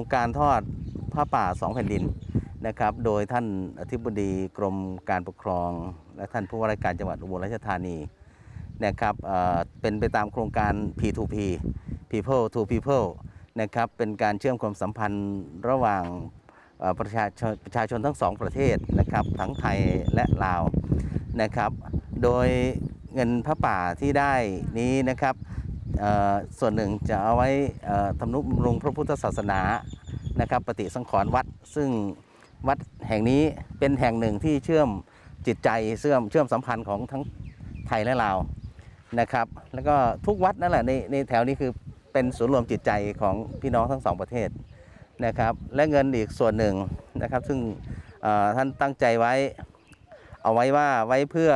รงการทอดผ้าป่าสองแผ่นดินนะครับ โดยท่านอธิบดีกรมการปกครอง และท่านผู้ว่าราชการจังหวัดอุบลราชธานีนะครับเเป็นไปตามโครงการ P2P People to People นะครับเป็นการเชื่อมความสัมพันธ์ระหว่างประชาชนประชาชนทั้งสองประเทศนะครับทั้งไทยและลาวนะครับ โดยเงินพระป่าที่ได้นี้นะครับส่วนหนึ่งจะเอาไว้ทำนุบำรุงพระพุทธศาสนานะครับปฏิสังขรณ์วัดซึ่งวัดแห่งนี้เป็นแห่งหนึ่งที่เชื่อมจิตใจเชื่อมเชื่อมสัมพันธ์ของทั้งไทยและลาวนะครับแล้วก็ทุกวัดนั่นแหละในในแถวนี้คือเป็นศูนย์รวมจิตใจของพี่น้องทั้งสองประเทศนะครับและเงินอีกส่วนหนึ่งนะครับซึ่งท่านตั้งใจไว้เอาไว้ว่าไว้เพื่อ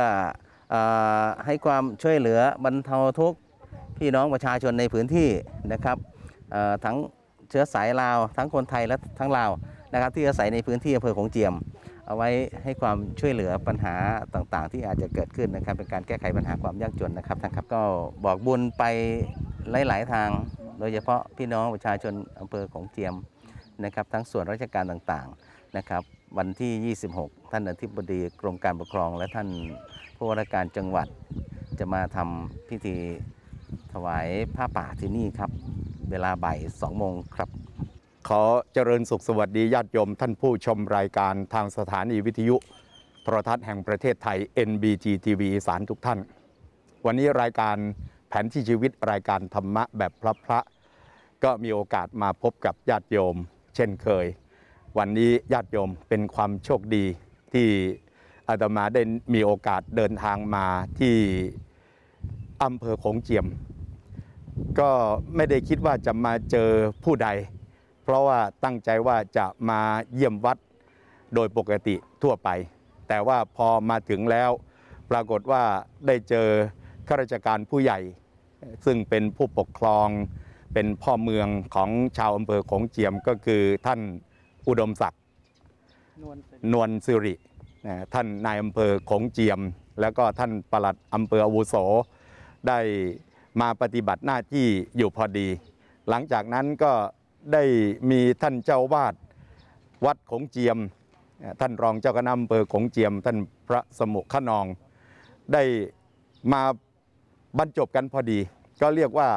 อให้ความช่วยเหลือบรรเทาทุกข์พี่น้องประชาชนในพื้นที่นะครับทั้งเชื้อสายลาว ทั้งคนไทยและทั้งลาวนะครับที่อาศัยในพื้นที่อำเภอของเจียม เอาไว้ให้ความช่วยเหลือปัญหาต่างๆ ที่อาจจะเกิดขึ้นนะครับเป็นการแก้ไขปัญหาความยากจนนะครับท่านครับก็บอกบุญไปหลาย ๆทาง โดยเฉพาะพี่น้องประชาชนอำเภอของเจียมนะครับทั้งส่วนราชการต่างๆนะครับวันที่ 26 ท่านอธิบดีกรมการปกครอง และท่านผู้ว่าราชการจังหวัดจะมาทำพิธีถวายผ้าป่าที่นี่ครับ เวลาบ่ายสองโมงครับ ขอเจริญสุขสวัสดีญาติโยมท่านผู้ชมรายการทางสถานีวิทยุโทรทัศน์แห่งประเทศไทย NBG TV สารทุกท่าน วันนี้รายการแผนที่ชีวิตรายการธรรมะแบบพระพระก็มีโอกาสมาพบกับญาติโยมเช่นเคย วันนี้ญาติโยมเป็นความโชคดีที่อาตมาได้มีโอกาสเดินทางมาที่อำเภอโขงเจียม ก็ไม่ได้คิดว่าจะมาเจอผู้ใด เพราะว่าตั้งใจว่าจะมาเยี่ยมวัดโดยปกติทั่วไป แต่ว่าพอมาถึงแล้ว ปรากฏว่าได้เจอข้าราชการผู้ใหญ่ ซึ่งเป็นผู้ปกครอง เป็นพ่อเมืองของชาวอำเภอของเจียมก็คือท่านอุดมศักดิ์ นวลสิริ ท่านนายอำเภอของเจียม แล้วก็ท่านปลัดอำเภออุโสได้มาปฏิบัติหน้าที่อยู่พอดี หลังจากนั้นก็ได้มีท่านเจ้าวาดวัดขงเจียม ท่านรองเจ้าคณะอำเภอขงเจียม ท่านพระสมุขนอง ได้มาบรรจบกันพอดี ก็เรียกว่า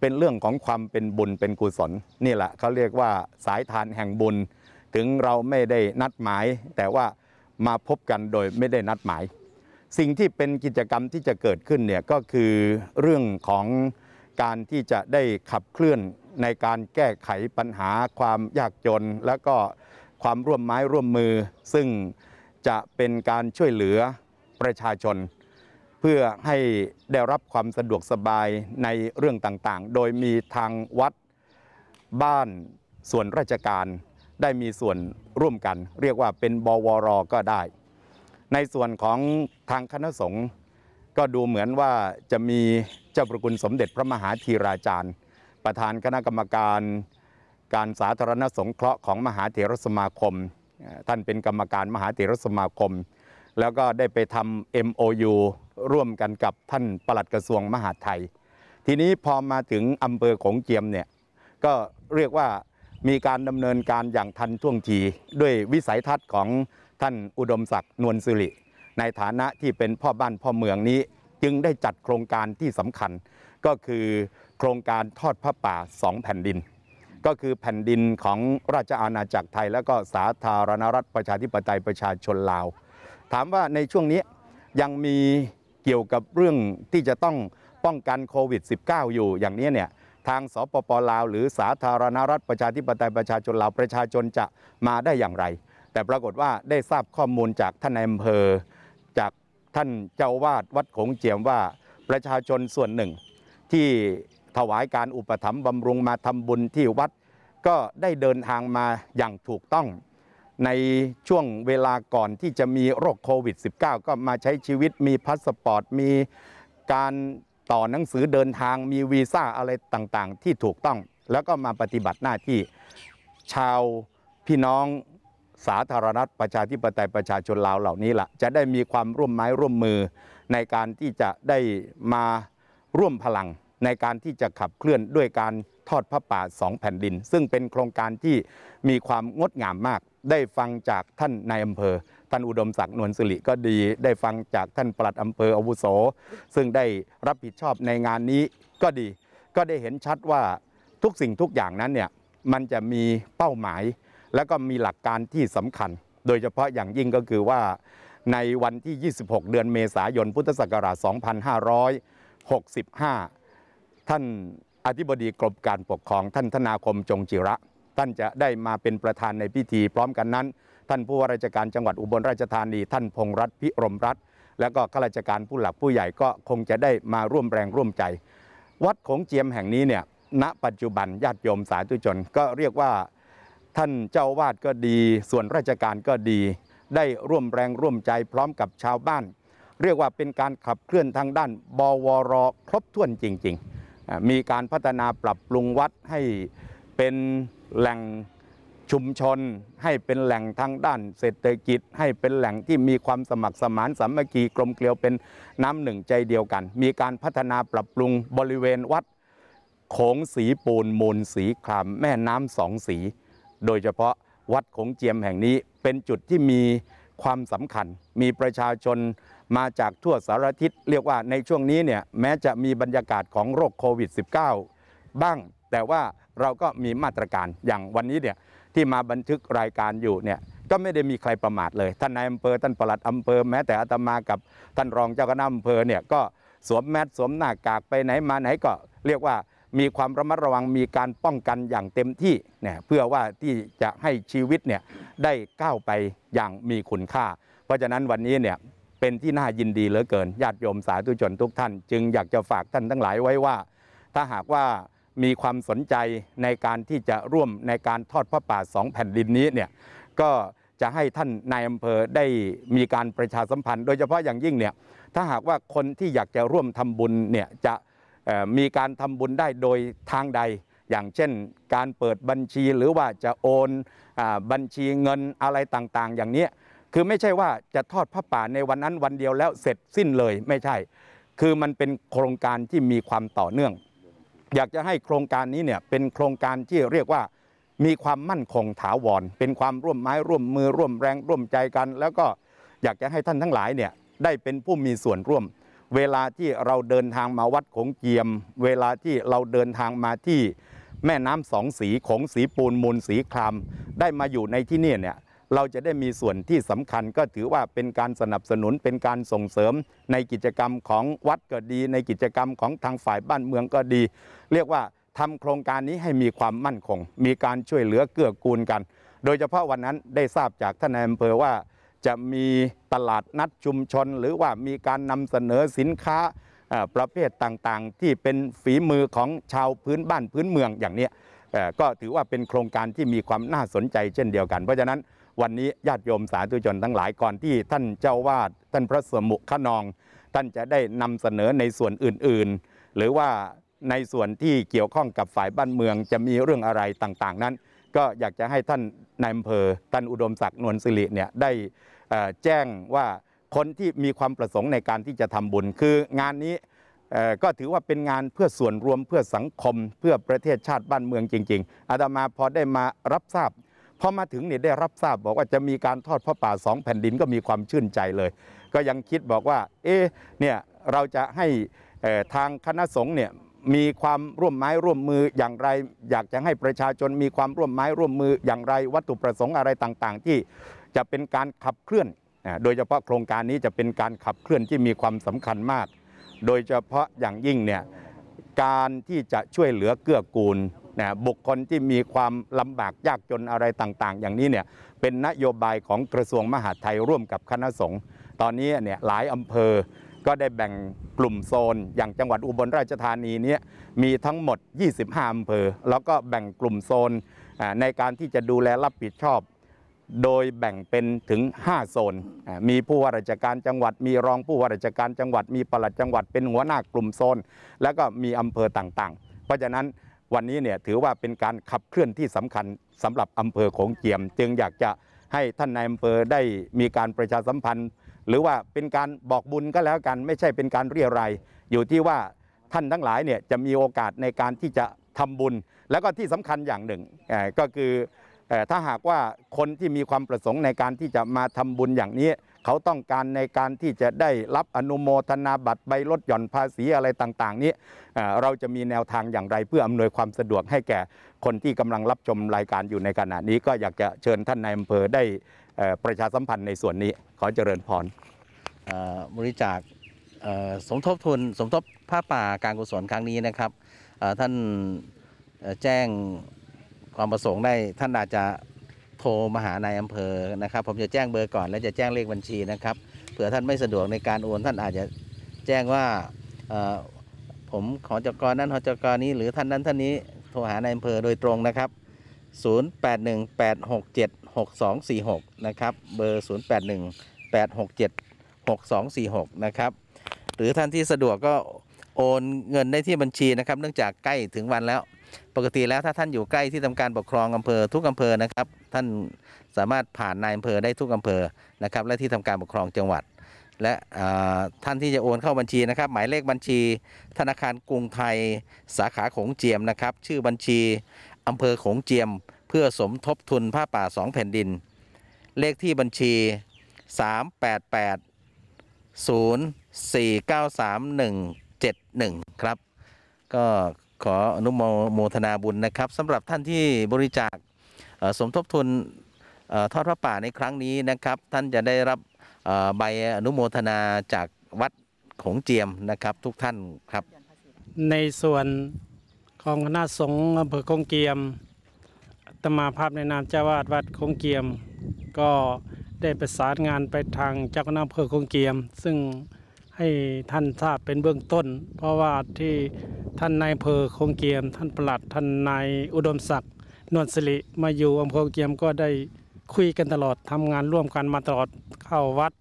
เป็นเรื่องของความเป็นบุญเป็นกุศล นี่แหละเขาเรียกว่าสายทานแห่งบุญ ถึงเราไม่ได้นัดหมาย แต่ว่ามาพบกันโดยไม่ได้นัดหมายสิ่งที่เป็นกิจกรรมที่จะเกิดขึ้นเนี่ยก็คือเรื่องของการที่จะได้ขับเคลื่อนในการแก้ไขปัญหาความยากจนแล้วก็ความร่วมไม้ร่วมมือซึ่งจะเป็นการช่วยเหลือประชาชน เพื่อให้ได้รับความสะดวกสบายในเรื่องต่างๆ โดยมีทางวัดบ้านส่วนราชการได้มีส่วนร่วมกัน เรียกว่าเป็นบวรก็ได้ในส่วนของทางคณะสงฆ์ก็ดูเหมือนว่าจะมีเจ้าประคุณสมเด็จพระมหาธีราจารย์ประธานคณะกรรมการ การสาธารณสงเคราะห์ของมหาเถรสมาคม ท่านเป็นกรรมการมหาเถรสมาคมแล้วก็ได้ไปทำ MOU ร่วมกันกับท่านปลัดกระทรวงมหาดไทย ทีนี้พอมาถึงอำเภอของเจียมเนี่ยก็เรียกว่ามีการดำเนินการอย่างทันท่วงทีด้วยวิสัยทัศน์ของท่านอุดมศักดิ์นวลสิริ ในฐานะที่เป็นพ่อบ้านพ่อเมืองนี้จึงได้จัดโครงการที่สำคัญ ก็คือโครงการทอดพระป่าสองแผ่นดิน ก็คือแผ่นดินของราชอาณาจักรไทยและก็สาธารณรัฐประชาธิปไตยประชาชนลาวถามว่าในช่วงนี้ยังมีเกี่ยวกับเรื่องที่จะต้องป้องกันโควิด -19 อยู่อย่างนี้เนี่ยทางสปปลาวหรือสาธารณรัฐประชาธิปไตยประชาชนลาวประชาชนจะมาได้อย่างไรแต่ปรากฏว่าได้ทราบข้อมูลจากท่านในอำเภอ จากท่านเจ้าวาดวัดคงเจียมว่าประชาชนส่วนหนึ่ง ที่ถวายการอุปถัมภ์บำรุงมาทำบุญที่วัดก็ได้เดินทางมาอย่างถูกต้อง ในช่วงเวลาก่อนที่จะมีโรคโควิด -19 ก็มาใช้ชีวิต มีพาสปอร์ต มีการต่อหนังสือเดินทางมีวีซ่าอะไรต่างๆ ที่ถูกต้อง แล้วก็มาปฏิบัติหน้าที่ ชาวพี่น้องสาธารณรัฐประชาธิปไตยประชาชนลาวเหล่านี้ล่ะ จะได้มีความร่วมไม้ร่วมมือในการที่จะได้มาร่วมพลังในการที่จะขับเคลื่อนด้วยการทอดพระป่าสองแผ่นดิน ซึ่งเป็นโครงการที่มีความงดงามมาก ได้ฟังจากท่านนายอำเภอท่านอุดมศักดิ์นวลสิริก็ดี ได้ฟังจากท่านปลัดอำเภออาวุโส ซึ่งได้รับผิดชอบในงานนี้ก็ดี ก็ได้เห็นชัดว่าทุกสิ่งทุกอย่างนั้นเนี่ยมันจะมีเป้าหมายแล้วก็มีหลักการที่สำคัญ โดยเฉพาะอย่างยิ่งก็คือว่าในวันที่ 26 เดือนเมษายน พุทธศักราช 2565 ท่านอธิบดีกรมการปกครอง ท่านธนาคม จงจิระ ท่านจะได้มาเป็นประธานในพิธี พร้อมกันนั้น ท่านผู้ว่าราชการจังหวัดอุบลราชธานี ท่านพงรัตพิรมรัตและก็ข้าราชการผู้หลักผู้ใหญ่ก็คงจะได้มาร่วมแรงร่วมใจ วัดของเจียมแห่งนี้เนี่ย ณ ปัจจุบัน ญาติโยมสาธุชนก็เรียกว่าท่านเจ้าวาดก็ดีส่วนราชการก็ดีได้ร่วมแรงร่วมใจพร้อมกับชาวบ้าน เรียกว่าเป็นการขับเคลื่อนทางด้านบวรครบถ้วนจริงๆ มีการพัฒนาปรับปรุงวัดให้เป็นแหล่งชุมชนให้เป็นแหล่งทางด้าน เศรษฐกิจให้เป็นแหล่งที่มีความสมัครสมานสามัคคีกลมเกลียวเป็นน้ำหนึ่งใจเดียวกัน มีการพัฒนาปรับปรุงบริเวณวัดโขงสีปูนมูลสีคลามแม่น้ำสองสีโดยเฉพาะวัดโขงเจียมแห่งนี้เป็นจุดที่มีความสำคัญ มีประชาชนมาจากทั่วสารทิศเรียกว่าในช่วงนี้เนี่ยแม้จะมีบรรยากาศของโรคโควิด -19 บ้างแต่ว่าเราก็มีมาตรการอย่างวันนี้เนี่ยที่มาบันทึกรายการอยู่เนี่ยก็ไม่ได้มีใครประมาทเลยท่านนายอำเภอท่านปลัดอำเภอแม้แต่อาตมากับท่านรองเจ้าคณะอำเภอเนี่ยก็สวมแมสสวมหน้ากากไปไหนมาไหนก็เรียกว่ามีความระมัดระวังมีการป้องกันอย่างเต็มที่เนี่ยเพื่อว่าที่จะให้ชีวิตเนี่ยได้ก้าวไปอย่างมีคุณค่า เพราะฉะนั้นวันนี้เนี่ยเป็นที่น่ายินดีเหลือเกินญาติโยมสาธุชนทุกท่าน จึงอยากจะฝากท่านทั้งหลายไว้ว่า ถ้าหากว่ามีความสนใจในการที่จะร่วมในการทอดพระป่าสองแผ่นดินนี้เนี่ยก็จะให้ท่านนายอำเภอได้มีการประชาสัมพันธ์ โดยเฉพาะอย่างยิ่งเนี่ยถ้าหากว่าคนที่อยากจะร่วมทำบุญเนี่ยจะมีการทำบุญได้โดยทางใด อย่างเช่นการเปิดบัญชีหรือว่าจะโอนบัญชีเงินอะไรต่างๆ อย่างนี้คือไม่ใช่ว่าจะทอดพระป่าในวันนั้นวันเดียวแล้วเสร็จสิ้นเลยไม่ใช่ คือมันเป็นโครงการที่มีความต่อเนื่อง อยากจะให้โครงการนี้เนี่ยเป็นโครงการที่เรียกว่ามีความมั่นคงถาวรเป็นความร่วมไม้ร่วมมือร่วมแรงร่วมใจกัน แล้วก็อยากจะให้ท่านทั้งหลายเนี่ยได้เป็นผู้มีส่วนร่วมเวลาที่เราเดินทางมาวัดโขงเจียม เวลาที่เราเดินทางมาที่ แม่น้ำสองสีของสีปูนมูลสีคลาม ได้มาอยู่ในที่นี่เนี่ยเราจะได้มีส่วนที่สำคัญ ก็ถือว่าเป็นการสนับสนุนเป็นการส่งเสริมในกิจกรรมของวัดก็ดี ในกิจกรรมของทางฝ่ายบ้านเมืองก็ดี เรียกว่าทำโครงการนี้ให้มีความมั่นคง มีการช่วยเหลือเกื้อกูลกัน โดยเฉพาะวันนั้นได้ทราบจากท่านนายอำเภอว่าจะมีตลาดนัดชุมชนหรือว่ามีการนำเสนอสินค้าประเภทต่างๆ ที่เป็นฝีมือของชาวพื้นบ้านพื้นเมืองอย่างนี้ก็ถือว่าเป็นโครงการที่มีความน่าสนใจ เช่นเดียวกัน เพราะฉะนั้นวันนี้ญาติโยมสาธุชนทั้งหลายก่อนที่ท่านเจ้าวาดท่านพระสมุขนอง ท่านจะได้นำเสนอในส่วนอื่น ๆ หรือว่าในส่วนที่เกี่ยวข้องกับฝ่ายบ้านเมืองจะมีเรื่องอะไรต่างๆ นั้น ก็อยากจะให้ท่านนายอำเภอตันอุดมศักดิ์นวลสิริเนี่ยได้แจ้งว่าคนที่มีความประสงค์ในการที่จะทำบุญ คืองานนี้ก็ถือว่าเป็นงานเพื่อส่วนรวมเพื่อสังคม เพื่อประเทศชาติบ้านเมืองจริง ๆ อาตมาพอได้มารับทราบพอมาถึงเนี่ยได้รับทราบ บอกว่าจะมีการทอดพระป่าสองแผ่นดินก็มีความชื่นใจเลยก็ยังคิดบอกว่าเอ๊เนี่ยเราจะให้ทางคณะสงฆ์เนี่ยมีความร่วมไม้ร่วมมืออย่างไร อยากจะให้ประชาชนมีความร่วมไม้ร่วมมือ อย่างไรวัตถุประสงค์อะไรต่างๆ ที่จะเป็นการขับเคลื่อน โดยเฉพาะโครงการนี้จะเป็นการขับเคลื่อนที่มีความสำคัญมาก โดยเฉพาะอย่างยิ่งเนี่ยการที่จะช่วยเหลือเกื้อกูลบุคคลที่มีความลำบากยากจนอะไรต่างๆ อย่างนี้เนี่ยเป็นนโยบายของกระทรวงมหาดไทยร่วมกับคณะสงฆ์ตอนนี้เนี่ยหลายอำเภอก็ได้แบ่งกลุ่มโซนอย่างจังหวัดอุบลราชธานีนี้มีทั้งหมด 25 อำเภอ แล้วก็แบ่งกลุ่มโซนในการที่จะดูแลรับผิดชอบ โดยแบ่งเป็นถึง 5 โซน มีผู้ว่าราชการจังหวัด มีรองผู้ว่าราชการจังหวัดมีปลัดจังหวัดเป็นหัวหน้ากลุ่มโซน แล้วก็มีอำเภอต่างๆ เพราะฉะนั้นวันนี้เนี่ยถือว่าเป็นการขับเคลื่อนที่สำคัญสำหรับอำเภอโขงเจียม จึงอยากจะให้ท่านนายอำเภอได้มีการประชาสัมพันธ์หรือว่าเป็นการบอกบุญก็แล้วกันไม่ใช่เป็นการเรียราย อยู่ที่ว่าท่านทั้งหลายเนี่ยจะมีโอกาสในการที่จะทำบุญ แล้วก็ที่สำคัญอย่างหนึ่งก็คือถ้าหากว่าคนที่มีความประสงค์ในการที่จะมาทำบุญอย่างนี้เขาต้องการในการที่จะได้รับอนุโมทนาบัตรใบลดหย่อนภาษีอะไรต่าง ๆ นี้ เราจะมีแนวทางอย่างไรเพื่ออำนวยความสะดวกให้แก่คนที่กำลังรับชมรายการอยู่ในขณะนี้ ก็อยากจะเชิญท่านนายอำเภอได้ประชาสัมพันธ์ในส่วนนี้ขอเจริญพรบริจาคสมทบทุนสมทบผ้าป่าการกุศลครั้งนี้นะครับ ท่านแจ้งความประสงค์ได้ท่านอาจจะโทรมาหานายอำเภอนะครับผมจะแจ้งเบอร์ก่อนแล้วจะแจ้งเลขบัญชีนะครับเผื่อท่านไม่สะดวกในการโอนท่านอาจจะแจ้งว่าผมขอจกรนั้นขอจกรนี้หรือท่านนั้นท่านนี้โทรหานายอำเภอโดยตรงนะครับ 0818676246 นะครับ เบอร์ 0818676246 นะครับหรือท่านที่สะดวกก็โอนเงินได้ที่บัญชีนะครับเนื่องจากใกล้ถึงวันแล้วปกติแล้วถ้าท่านอยู่ใกล้ที่ทำการปกครองอำเภอทุกอำเภอนะครับท่านสามารถผ่านนายอำเภอได้ทุกอำเภอนะครับและที่ทำการปกครองจังหวัด และท่านที่จะโอนเข้าบัญชีนะครับ หมายเลขบัญชีธนาคารกรุงไทยสาขาของเจียมนะครับชื่อบัญชีอำเภอของเจียมเพื่อสมทบทุนผ้าป่าสองแผ่นดิน เลขที่บัญชี 388 0 4 9 3 1 7 1ครับก็ขออนุโมทนาบุญนะครับสำหรับท่านที่บริจาคสมทบทุนทอดพระป่าในครั้งนี้นะครับ ท่านจะได้รับใบอนุโมทนาจากวัดของเจียมนะครับทุกท่านครับ ในส่วนของคณะสงฆ์อำเภอคงเกียมตมาภาพในนามเจ้าวาดวัดคงเกียม ก็ได้ประสานงานไปทางเจ้าคณะอำเภอคงเกียม ซึ่งให้ท่านทราบเป็นเบื้องต้น เพราะว่าที่ท่านนายเพอคงเกียมท่านปลัดท่านนายอุดมศักดิ์นวลสิริมาอยู่อำเภอเกียมก็ได้คุยกันตลอดทำงานร่วมกันมาตลอดเข้าวัด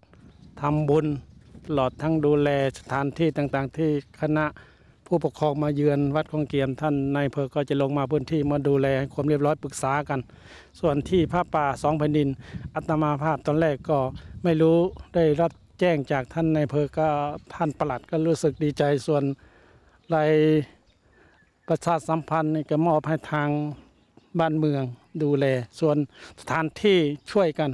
ทำบุญตลอดทั้งดูแลสถานที่ต่างๆ ที่คณะผู้ปกครองมาเยือนวัดคงเกียมท่านนายอำเภอก็จะลงมาพื้นที่มาดูแลความเรียบร้อยปรึกษากัน ส่วนที่พระป่าสองแผ่นดินอัตมาภาพตอนแรกก็ไม่รู้ได้รับแจ้งจากท่านนายอำเภอก็ท่านประหลัดก็รู้สึกดีใจส่วนไรประชาสัมพันธ์ก็มอบให้ทางบ้านเมืองดูแลส่วนสถานที่ช่วยกัน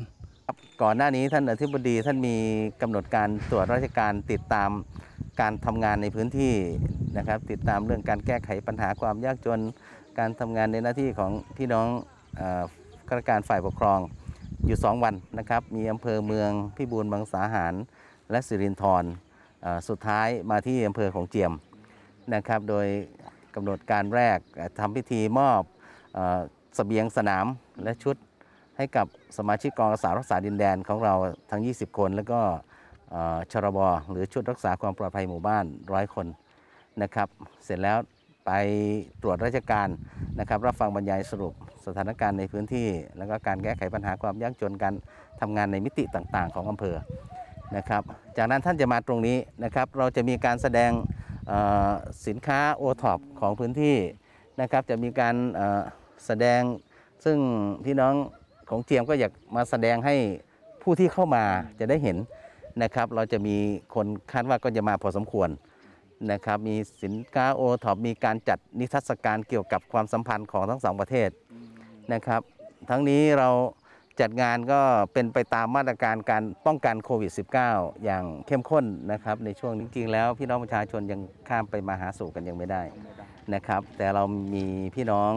ก่อนหน้านี้ท่านอธิบดีท่านมีกำหนดการตรวจราชการติดตามการทำงานในพื้นที่นะครับติดตามเรื่องการแก้ไขปัญหาความยากจน การทำงานในหน้าที่ของพี่น้องข้าราชการฝ่ายปกครองอยู่ 2 วันนะครับมีอำเภอเมืองพิบูลบางสาหารและสิรินทรสุดท้ายมาที่อำเภอของเจียมนะครับโดยกำหนดการแรก ทำพิธีมอบสเสบียงสนามและชุดให้กับสมาชิกกองอาสารักษาดินแดนของเราทั้ง 20 คน แล้วก็ชรบหรือชุดรักษาความปลอดภัยหมู่บ้านร้อยคนนะครับเสร็จแล้วไปตรวจราชการนะครับรับฟังบรรยายสรุป สถานการณ์ในพื้นที่ แล้วก็การแก้ไขปัญหาความยากจนการทำงานในมิติต่างๆ ของอำเภอนะครับจากนั้นท่านจะมาตรงนี้นะครับเราจะมีการแสดงสินค้าโอท็อปของพื้นที่นะครับจะมีการแสดงซึ่งพี่น้องของเจียมก็อยากมาแสดงให้ผู้ที่เข้ามาจะได้เห็นนะครับ เราจะมีคนคาดว่าก็จะมาพอสมควรนะครับมีสินค้าโอท็อปมีการจัดนิทรรศการเกี่ยวกับความสัมพันธ์ของทั้งสองประเทศนะครับ ทั้งนี้เราจัดงานก็เป็นไปตามมาตรการการป้องกันโควิด -19 อย่างเข้มข้นนะครับ ในช่วงนี้จริงแล้วพี่น้องประชาชนยังข้ามไปมาหาสู่กันยังไม่ได้นะครับ แต่เรามีพี่น้อง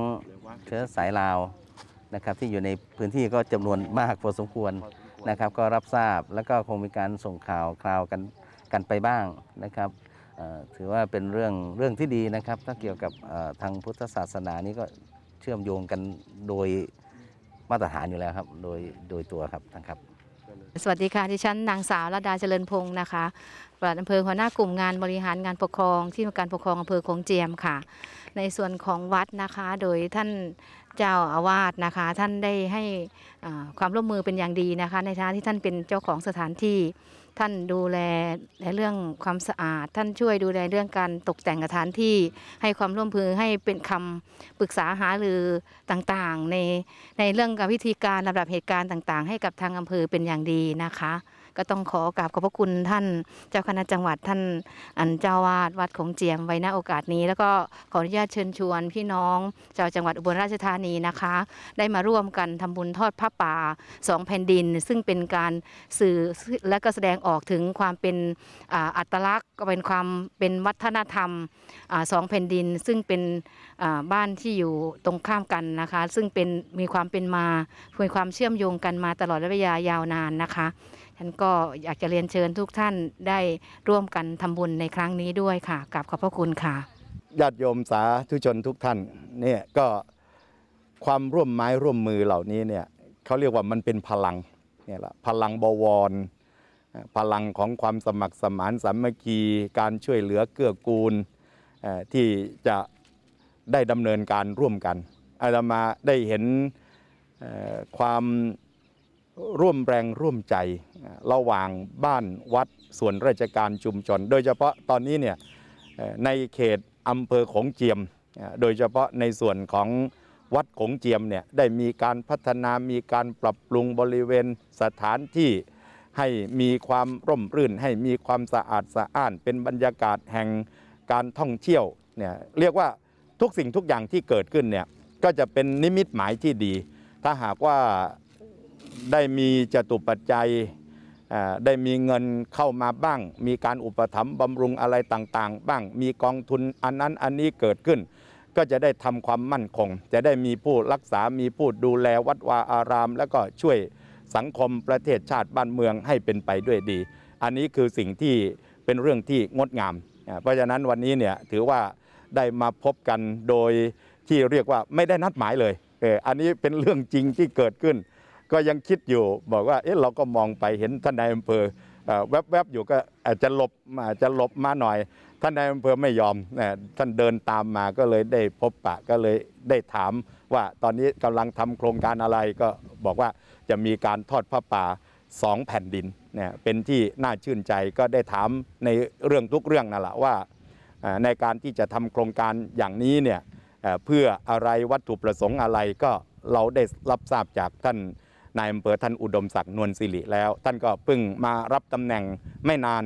เชื้อสายลาวนะครับที่อยู่ในพื้นที่ก็จำนวนมากพอสมควรนะครับ ก็รับทราบแล้วก็คงมีการส่งข่าวคราวกันกันไปบ้างนะครับถือว่าเป็นเรื่องเรื่องที่ดีนะครับ ถ้าเกี่ยวกับทางพุทธศาสนานี้ก็เชื่อมโยงกันโดยมาตรฐานอยู่แล้วครับโดยโดยตัวครับท่านครับ สวัสดีค่ะที่ฉันนางสาวรดาเจริญพงศ์นะคะปลัดอำเภอหัวหน้ากลุ่มงานบริหารงานปกครองที่การปกครองอำเภอของเจียมค่ะ ในส่วนของวัดนะคะโดยท่านเจ้าอาวาสนะคะ ท่านได้ให้ความร่วมมือเป็นอย่างดีนะคะในฐานะที่ท่านเป็นเจ้าของสถานที่ท่านดูแลในเรื่องความสะอาด ท่านช่วยดูแลเรื่องการตกแต่งสถานที่ให้ความร่วมมือให้เป็นคำปรึกษาหารือต่างๆ ในในเรื่องการพิธีการลำดับเหตุการณ์ต่างๆ ให้กับทางอำเภอเป็นอย่างดีนะคะก็ต้องขอกราบขอบพระคุณท่านเจ้าคณะจังหวัดท่าน อันเจ้าวาดวัดของเจียมไว้ณโอกาสนี้ แล้วก็ขออนุญาตเชิญชวนพี่น้องชาวจังหวัดอุบลราชธานีนะคะ ได้มาร่วมกันทำบุญทอดผ้าป่าสองแผ่นดิน ซึ่งเป็นการสื่อและก็แสดงออกถึงความเป็นอัตลักษณ์ก็เป็นความเป็นวัฒนธรรมสองแผ่นดิน ซึ่งเป็นบ้านที่อยู่ตรงข้ามกันนะคะ ซึ่งเป็นมีความเป็นมามีความเชื่อมโยงกันมาตลอดระยะยาวนานนะคะท่านก็อยากจะเรียนเชิญทุกท่านได้ร่วมกันทำบุญในครั้งนี้ด้วยค่ะกราบขอบพระคุณค่ะญาติโยมสาธุชนทุกท่านเนี่ยก็ความร่วมไม้ ร่วมมือเหล่านี้เนี่ยเขาเรียกว่ามันเป็นพลังเนี่ยละพลังบวร พลังของความสมัครสมานสามัคคีการช่วยเหลือเกื้อกูลที่จะได้ดำเนินการร่วมกัน อาตมาได้เห็นความร่วมแรงร่วมใจระหว่างบ้านวัดส่วนราชการชุมชนโดยเฉพาะตอนนี้เนี่ยในเขตอำเภอของเจียม โดยเฉพาะในส่วนของวัดของเจียมเนี่ยได้มีการพัฒนามีการปรับปรุงบริเวณสถานที่ให้มีความร่มรื่น ให้มีความสะอาดสะอ้าน เป็นบรรยากาศแห่งการท่องเที่ยวเนี่ยเรียกว่าทุกสิ่งทุกอย่างที่เกิดขึ้นเนี่ยก็จะเป็นนิมิตหมายที่ดี ถ้าหากว่าได้มีจตุปัจจัยได้มีเงินเข้ามาบ้าง มีการอุปถัมภ์บำรุงอะไรต่างๆ บ้าง มีกองทุนอันนั้นอันนี้เกิดขึ้น ก็จะได้ทำความมั่นคง จะได้มีผู้รักษา มีผู้ดูแลวัดวาอาราม แล้วก็ช่วยสังคมประเทศชาติบ้านเมืองให้เป็นไปด้วยดี อันนี้คือสิ่งที่เป็นเรื่องที่งดงาม เพราะฉะนั้นวันนี้เนี่ยถือว่าได้มาพบกันโดยที่เรียกว่าไม่ได้นัดหมายเลย อันนี้เป็นเรื่องจริงที่เกิดขึ้นก็ยังคิดอยู่บอกว่า เอ๊ะเราก็มองไปเห็นท่านนายอำเภอแวบๆอยู่ก็อาจจะหลบอาจจะหลบมาหน่อย ท่านนายอำเภอ ไม่ยอมนท่านเดินตามมาก็เลยได้พบปะก็เลยได้ถาม ว่าตอนนี้กำลังทำโครงการอะไรก็บอกว่าจะมีการทอดผ้าป่าสองแผ่นดินเนี่ยเป็นที่น่าชื่นใจก็ได้ถามในเรื่องทุกเรื่องนั่นแหละว่าในการที่จะทำโครงการอย่างนี้เนี่ยเพื่ออะไรวัตถุประสงค์อะไรก็เราได้รับทราบจากท่านนายอำเภอท่านอุดมศักดิ์นวลสิริแล้ว ท่านก็เพิ่งมารับตำแหน่งไม่นาน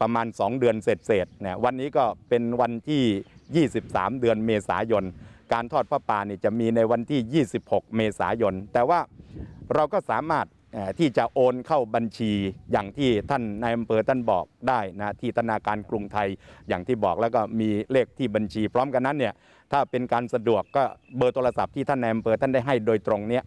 ประมาณ 2 เดือนเสร็จเสร็จเนี่ยวันนี้ก็เป็นวันที่ 23 เดือนเมษายน การทอดพระปาานี่จะมีในวันที่ 26 เมษายน แต่ว่าเราก็สามารถที่จะโอนเข้าบัญชีอย่างที่ท่านนายอำเภอท่านบอกได้นะที่ธนาคารกรุงไทยอย่างที่บอกแล้วก็มีเลขที่บัญชีพร้อมกันนั้นเนี่ยถ้าเป็นการสะดวกก็เบอร์โทรศัพท์ที่ท่านนายอำเภอท่านได้ให้โดยตรงเนี้ย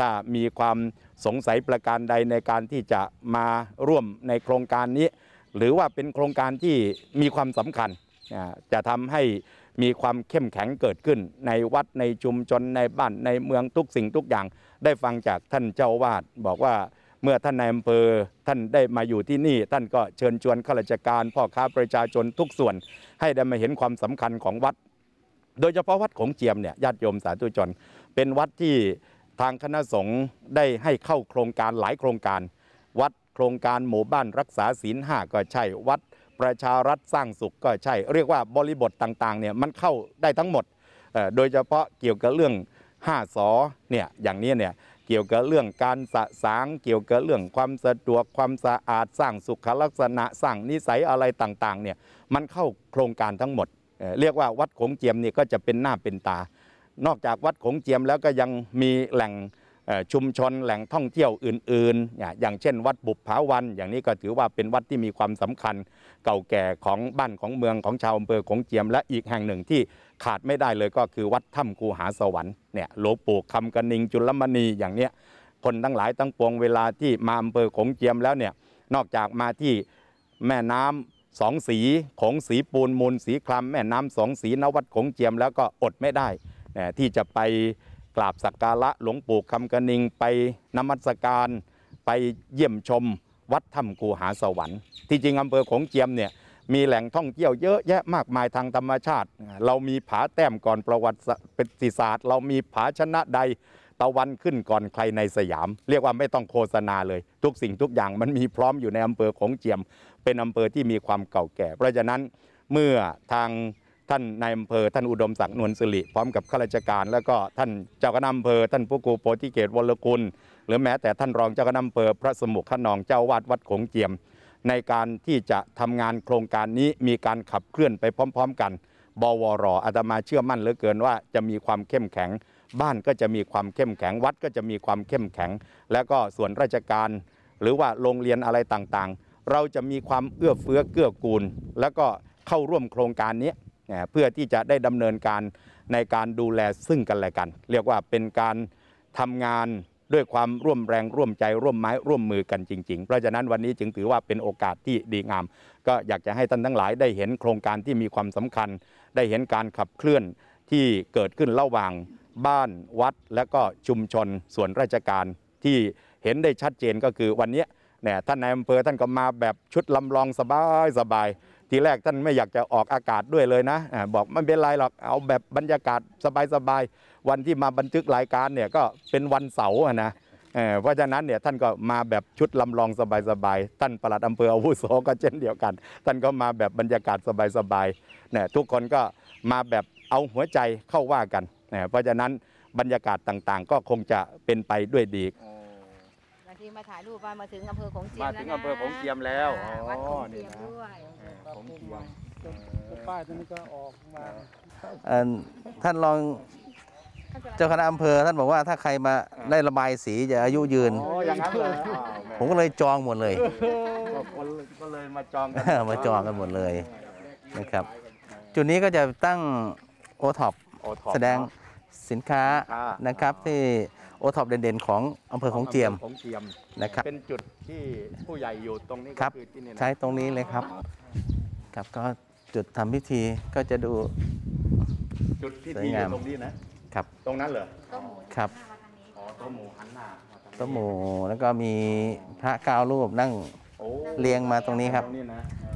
ถ้ามีความสงสัยประการใดในการที่จะมาร่วมในโครงการนี้ หรือว่าเป็นโครงการที่มีความสำคัญ จะทำให้มีความเข้มแข็งเกิดขึ้น ในวัดในชุมชนในบ้านในเมืองทุกสิ่งทุกอย่างได้ฟังจากท่านเจ้าวาดบอกว่าเมื่อท่านนายอำเภอท่านได้มาอยู่ที่นี่ ท่านก็เชิญชวนข้าราชการ พ่อค้าประชาชนทุกส่วนให้ได้มาเห็นความสำคัญของวัด โดยเฉพาะวัดของเจียมเนี่ยญาติโยมสาธุชนเป็นวัดที่ทางคณะสงฆ์ได้ให้เข้าโครงการหลายโครงการ วัดโครงการหมู่บ้านรักษาศีลห้าก็ใช่ วัดประชารัฐสร้างสุขก็ใช่ เรียกว่าบริบทต่างๆเนี่ยมันเข้าได้ทั้งหมดโดยเฉพาะเกี่ยวกับเรื่อง5สอเนี่ยอย่างนี้เนี่ยเกี่ยวกับเรื่องการสะสางเกี่ยวกับเรื่องความสะดวกความสะอาดสร้างสุขลักษณะสร้างนิสัยอะไรต่างๆเนี่ยมันเข้าโครงการทั้งหมดเรียกว่าวัดโขงเจียมนี่ก็จะเป็นหน้าเป็นตานอกจากวัดขงเจียมแล้วก็ยังมีแหล่งชุมชนแหล่งท่องเที่ยวอื่นๆ อย่างเช่น วัดบุพภาวัน อย่างนี้ก็ถือว่าเป็นวัดที่มีความสำคัญเก่าแก่ของบ้านของเมืองของชาวอำเภอขงเจียม และอีกแห่งหนึ่งที่ขาดไม่ได้เลยก็คือวัดถ้ำกูหาสวรรค์เนี่ยหลวงปู่คำกนิงจุลมณีอย่างเนี้ยคนทั้งหลายทั้งปวงเวลาที่มาอำเภอขงเจียมแล้วเนี่ยนอกจากมาที่แม่น้ำสองสีของสีปูนมูลสีคลำแม่น้ำสองสีนวัดขงเจียม แล้วก็อดไม่ได้ที่จะไปกราบสักการะหลวงปู่คำกนิงไปนมัสการไปเยี่ยมชมวัดถ้ำกูหาสวรรค์ที่จริงอำเภอของเจียมเนี่ยมีแหล่งท่องเที่ยวเยอะแยะมากมายทางธรรมชาติ เรามีผาแต้มก่อนประวัติศาสตร์เรามีผาชนะใดตะวันขึ้นก่อนใครในสยาม เรียกว่าไม่ต้องโฆษณาเลยทุกสิ่งทุกอย่างมันมีพร้อมอยู่ในอำเภอของเจียม เป็นอำเภอที่มีความเก่าแก่ เพราะฉะนั้นเมื่อทางท่านนายอำเภอท่านอุดมศักดิ์นวลสิริพร้อมกับข้าราชการ แล้วก็ท่านเจ้าคณะอำเภอท่านผู้กูโพธิเกตวรคุลหรือแม้แต่ท่านรองเจ้าคณะอำเภอพระสมุขขนองเจ้าวาดวัดโขงเจียม ในการที่จะทำงานโครงการนี้มีการขับเคลื่อนไปพร้อมๆกัน บวรอาตมาเชื่อมั่นเหลือเกินว่าจะมีความเข้มแข็ง บ้านก็จะมีความเข้มแข็งวัดก็จะมีความเข้มแข็ง แล้วก็ส่วนราชการ หรือว่าโรงเรียนอะไรต่างๆ เราจะมีความเอื้อเฟื้อเกื้อกูล แล้วก็เข้าร่วมโครงการนี้เพื่อที่จะได้ดำเนินการในการดูแลซึ่งกันและกัน เรียกว่าเป็นการทำงานด้วยความร่วมแรงร่วมใจร่วมไม้ ร่วมมือกันจริงๆ เพราะฉะนั้นวันนี้จึงถือว่าเป็นโอกาสที่ดีงาม ก็อยากจะให้ท่านทั้งหลาย ได้เห็นโครงการที่มีความสำคัญ ได้เห็นการขับเคลื่อนที่เกิดขึ้นระหว่างบ้านวัด และก็ชุมชนส่วนราชการ ที่เห็นได้ชัดเจนก็คือวันนี้เนี่ยท่านนายอำเภอท่านก็มาแบบชุดลำลองสบายสบายทีแรกท่านไม่อยากจะออกอากาศด้วยเลยนะบอกไม่เป็นไรหรอกเอาแบบบรรยากาศสบายๆวันที่มาบันทึกรายการเนี่ยก็เป็นวันเสาร์นะเพราะฉะนั้นเนี่ยท่านก็มาแบบชุดลำลองสบายๆท่านปลัดอำเภออาวุโส ก็เช่นเดียวกัน ท่านก็มาแบบบรรยากาศสบายๆเนี่ยทุกคนก็มาแบบเอาหัวใจเข้าว่ากันเนี่ยเพราะฉะนั้นบรรยากาศต่างๆ ก็คงจะเป็นไปด้วยดีีมาถ่ายรูปมามาถึงอำเภอของเจียมมาถึงอำเภอของเจียมแล้วอวัดของเจียมด้วยของผมเจียงป้ายตรงนี้ก็ออกมาท่านรองเจ้าคณะอำเภอท่านบอกว่าถ้าใครมาได้ระบายสีจะอายุยืนผมก็เลยจองหมดเลยก็เลย มาจองมาจองกันหมดเลยนะครับ จุดนี้ก็จะตั้งโอท็อปโอท็อปแสดงสินค้านะครับที่โอท็อปเด่นๆของอำเภอของเจียมนะครับเป็นจุดที่ผู้ใหญ่อยู่ตรงนี้ครับ ใช้ตรงนี้เลยครับครับก็จุดทำพิธีก็จะดูจุดพิธีอยู่ตรงนี้นะครับตรงนั้นเหรอครับโต๊ะหมู่หันหน้าโต๊ะหมู่แล้วก็มีพระก้ารูปนั่งเรียงมาตรงนี้ครับ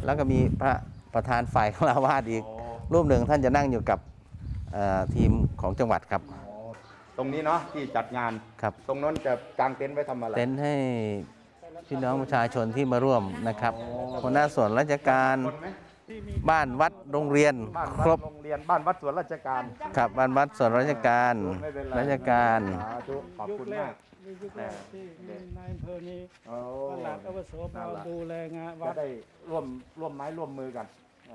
แล้วก็มีพระประธานฝ่ายฆราวาสอีกรูปหนึ่งท่านจะนั่งอยู่กับทีมของจังหวัดครับรงนี้เนาะที่จัดงานครับตรงนั้นจะกางเต็นท์ไว้ทำอะไรเต็นท์ให้พี่น้องประชาชนที่มาร่วมนะครับ คนหน้าส่วนราชการบ้านวัดโรงเรียน ครบโรงเรียนบ้านวัดสวนราชการ ครับ บ้านวัดส่วนราชการราชการขอบคุณมากนยุคแรกที่นายอำเภอนี้โหลัดอวโสมา่ดูแลงานวัจะดได้ร่วมร่วมไม้ร่วมมือกันอ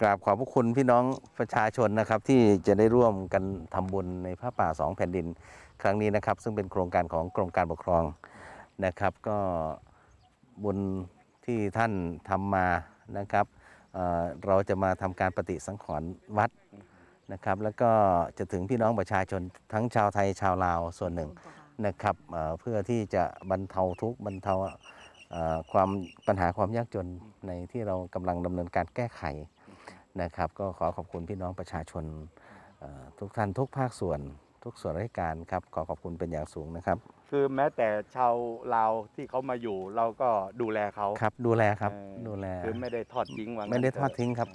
กราบขอบพระคุณพี่น้องประชาชนนะครับที่จะได้ร่วมกันทำบุญในผ้าป่าสองแผ่นดิน ครั้งนี้นะครับซึ่งเป็นโครงการของกรมการปกครองนะครับก็บุญที่ท่านทำมานะครับเเราจะมาทำการปฏิสังขรณ์วัดนะครับแล้วก็จะถึงพี่น้องประชาชน ทั้งชาวไทยชาวลาวส่วนหนึ่งนะครับเเพื่อที่จะบรรเทาทุกข์บรรเทาความปัญหาความยากจนในที่เรากำลังดำเนินการแก้ไขนะครับ ก็ขอขอบคุณพี่น้องประชาชนทุกท่านทุกภาคส่วน ทุกส่วนราชการครับขอขอบคุณเป็นอย่างสูงนะครับ คือแม้แต่ชาวลาวที่เขามาอยู่เราก็ดูแลเขาครับดูแลครับดูแลคือไม่ได้ทอดทิ้งวางไม่ได้ทอดทิ้งครับ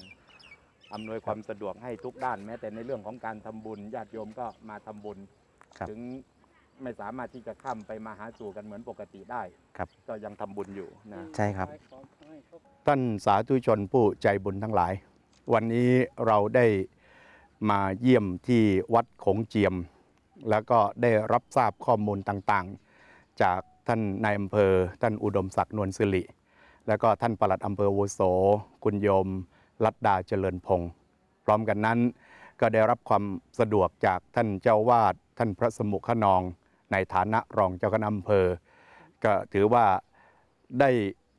อำนวยความสะดวกให้ทุกด้าน แม้แต่ในเรื่องของการทำบุญญาติโยมก็มาทำบุญถึงไม่สามารถที่จะข้ามไปมาหาสู่กันเหมือนปกติได้ครับก็ยังทำบุญอยู่นะ ใช่ครับ ท่านสาธุชนผู้ใจบุญทั้งหลาย วันนี้เราได้มาเยี่ยมที่วัดคขงเจียม แล้วก็ได้รับทราบข้อมูลต่างๆ จากท่านนายอำเภอท่านอุดมศักดิ์นวลสิริ แล้วก็ท่านปลัดอำเภอโวโส คุณโยม รัตดาเจริญพงศ์พร้อมกันนั้นก็ได้รับความสะดวกจากท่านเจ้าวาดท่านพระสมุขนองในฐานะรองเจ้าคณะอำเภอก็ถือว่าได้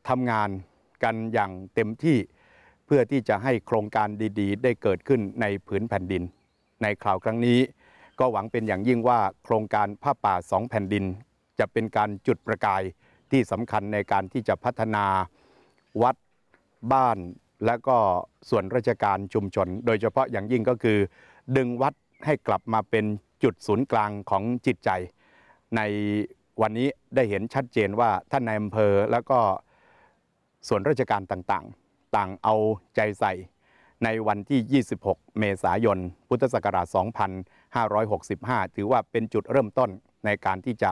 ทำงานกันอย่างเต็มที่เพื่อที่จะให้โครงการดีๆ ได้เกิดขึ้นในผืนแผ่นดิน ในคราวครั้งนี้ก็หวังเป็นอย่างยิ่งว่าโครงการผ้าป่าสองแผ่นดิน จะเป็นการจุดประกายที่สำคัญในการที่จะพัฒนาวัดบ้าน และก็ส่วนราชการชุมชน โดยเฉพาะอย่างยิ่งก็คือ ดึงวัดให้กลับมาเป็นจุดศูนย์กลางของจิตใจในวันนี้ได้เห็นชัดเจนว่าท่านในอำเภอแล้วก็ส่วนราชการต่างๆ ต่างเอาใจใส่ ในวันที่ 26 เมษายน พุทธศักราช 2565 ถือว่าเป็นจุดเริ่มต้นในการที่จะ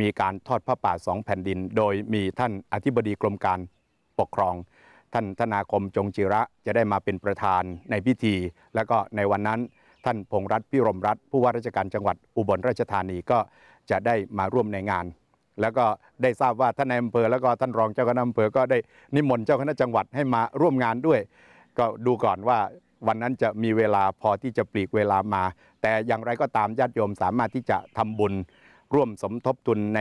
มีการทอดพระป่าสองแผ่นดิน โดยมีท่านอธิบดีกรมการปกครอง ท่านธนาคมจงจิระจะได้มาเป็นประธานในพิธีและก็ในวันนั้นท่านพงรัฐพิรมรัฐผู้ว่าราชการจังหวัดอุบลราชธานีก็จะได้มาร่วมในงาน แล้วก็ได้ทราบว่าท่านนายอำเภอแล้วก็ท่านรองเจ้าคณะอำเภอก็ได้นิมนต์เจ้าคณะจังหวัดให้มาร่วมงานด้วย ก็ดูก่อนว่าวันนั้นจะมีเวลาพอที่จะปลีกเวลามา แต่อย่างไรก็ตามญาติโยมสามารถที่จะทำบุญร่วมสมทบทุนใน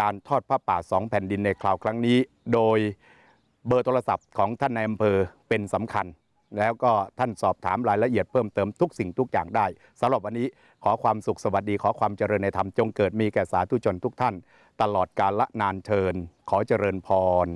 การทอดผ้าป่าสองแผ่นดินในคราวครั้งนี้ โดยเบอร์โทรศัพท์ของท่านนายอำเภอเป็นสำคัญแล้วก็ท่านสอบถามรายละเอียดเพิ่มเติมทุกสิ่งทุกอย่างได้สำหรับวันนี้ขอความสุขสวัสดี ขอความเจริญในธรรมจงเกิดมีแก่สาธุชนทุกท่าน ตลอดกาลนานเทิน ขอเจริญพร